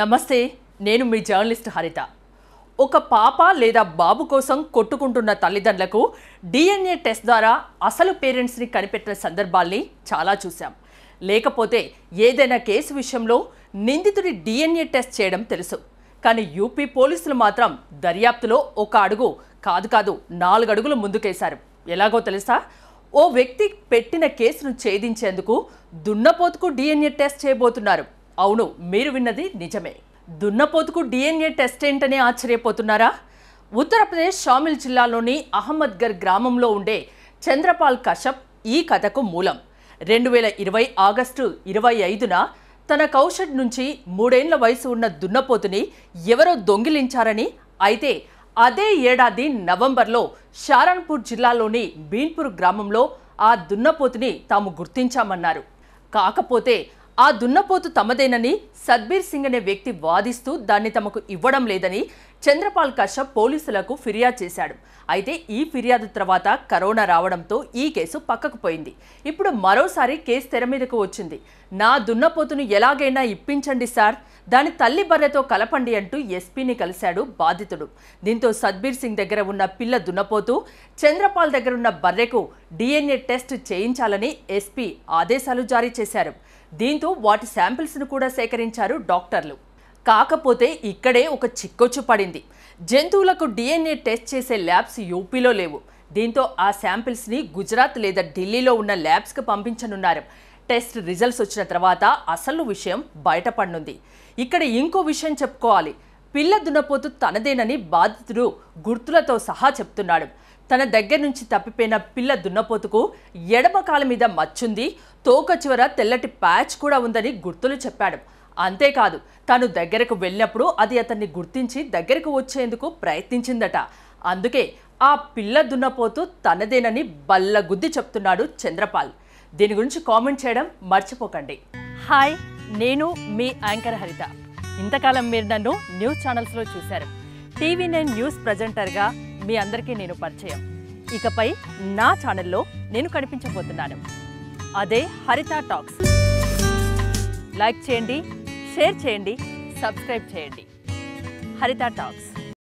నమస్తే నేను మీ జర్నలిస్ట్ హరిత ఒక పాప లేదా బాబు కోసం కొట్టుకుంటున్న తల్లిదండ్రులకు డిఎన్ఏ టెస్ట్ ద్వారా అసలు పేరెంట్స్ని కనిపెట్టిన సందర్భాల్ని చాలా చూశాం లేకపోతే ఏదైనా కేసు విషయంలో నిందితుడి డిఎన్ఏ టెస్ట్ చేయడం తెలుసు కానీ యూపీ పోలీసులు మాత్రం దర్యాప్తులో ఒక అడుగు కాదు కాదు నాలుగు అడుగులు ముందుకేశారు ఎలాగో తెలుసా ఓ వ్యక్తి పెట్టిన కేసును ఛేదించేందుకు దున్నపోతుకు డిఎన్ఏ టెస్ట్ చేయబోతున్నారు అవును మీరు విన్నది నిజమే దున్నపోతుకు డిఎన్ఏ టెస్ట్ ఏంటని ఆశ్చర్యపోతున్నారా ఉత్తరప్రదేశ్ షామిల్ జిల్లాలోని అహ్మద్గర్ గ్రామంలో ఉండే చంద్రపాల్ కశ్యప్ ఈ కథకు మూలం రెండు వేల ఇరవై ఆగస్టు ఇరవై ఐదున తన కౌషడ్ నుంచి మూడేండ్ల వయసు ఉన్న దున్నపోతుని ఎవరో దొంగిలించారని అయితే అదే ఏడాది నవంబర్లో షారాన్పూర్ జిల్లాలోని బీన్పూర్ గ్రామంలో ఆ దున్నపోతుని తాము గుర్తించామన్నారు కాకపోతే ఆ దున్నపోతు తమదేనని సద్బీర్ సింగ్ అనే వ్యక్తి వాదిస్తూ దాన్ని తమకు ఇవ్వడం లేదని చంద్రపాల్ కశ్యప్ పోలీసులకు ఫిర్యాదు చేశాడు అయితే ఈ ఫిర్యాదు తర్వాత కరోనా రావడంతో ఈ కేసు పక్కకు పోయింది ఇప్పుడు మరోసారి కేసు తెర మీదకు వచ్చింది నా దున్నపోతును ఎలాగైనా ఇప్పించండి సార్ దాని తల్లి బర్రెతో కలపండి అంటూ ఎస్పీని కలిశాడు బాధితుడు దీంతో సద్బీర్ సింగ్ దగ్గర ఉన్న పిల్ల దున్నపోతూ చంద్రపాల్ దగ్గరున్న బర్రెకు డిఎన్ఏ టెస్ట్ చేయించాలని ఎస్పీ ఆదేశాలు జారీ చేశారు దీంతో వాటి శాంపిల్స్ను కూడా సేకరించారు డాక్టర్లు కాకపోతే ఇక్కడే ఒక చిక్కొచ్చు పడింది జంతువులకు డిఎన్ఏ టెస్ట్ చేసే ల్యాబ్స్ యూపీలో లేవు దీంతో ఆ శాంపిల్స్ని గుజరాత్ లేదా ఢిల్లీలో ఉన్న ల్యాబ్స్కి పంపించనున్నారు టెస్ట్ రిజల్ట్స్ వచ్చిన తర్వాత అసలు విషయం బయటపడనుంది ఇక్కడ ఇంకో విషయం చెప్పుకోవాలి పిల్ల దున్నపోతు తనదేనని బాధితుడు గుర్తులతో సహా చెప్తున్నాడు తన దగ్గర నుంచి తప్పిపోయిన పిల్ల దున్నపోతుకు ఎడమ కాలు మీద మచ్చుంది తోక చివర తెల్లటి ప్యాచ్ కూడా ఉందని గుర్తులు చెప్పాడు అంతేకాదు తను దగ్గరకు వెళ్ళినప్పుడు అది అతన్ని గుర్తించి దగ్గరకు వచ్చేందుకు ప్రయత్నించిందట అందుకే ఆ పిల్ల దున్నపోతు తనదేనని బల్లగుద్ది చెప్తున్నాడు చంద్రపాల్ దీని గురించి కామెంట్ చేయడం మర్చిపోకండి హాయ్ నేను మీ యాంకర్ హరిత ఇంతకాలం మీరు నన్ను న్యూస్ ఛానల్స్లో చూశారు టీవీ నైన్ న్యూస్ ప్రజెంటర్గా మీ అందరికీ నేను పరిచయం ఇకపై నా ఛానల్లో నేను కనిపించబోతున్నాను అదే హరిత టాక్స్ లైక్ చేయండి షేర్ చేయండి సబ్స్క్రైబ్ చేయండి హరిత టాక్స్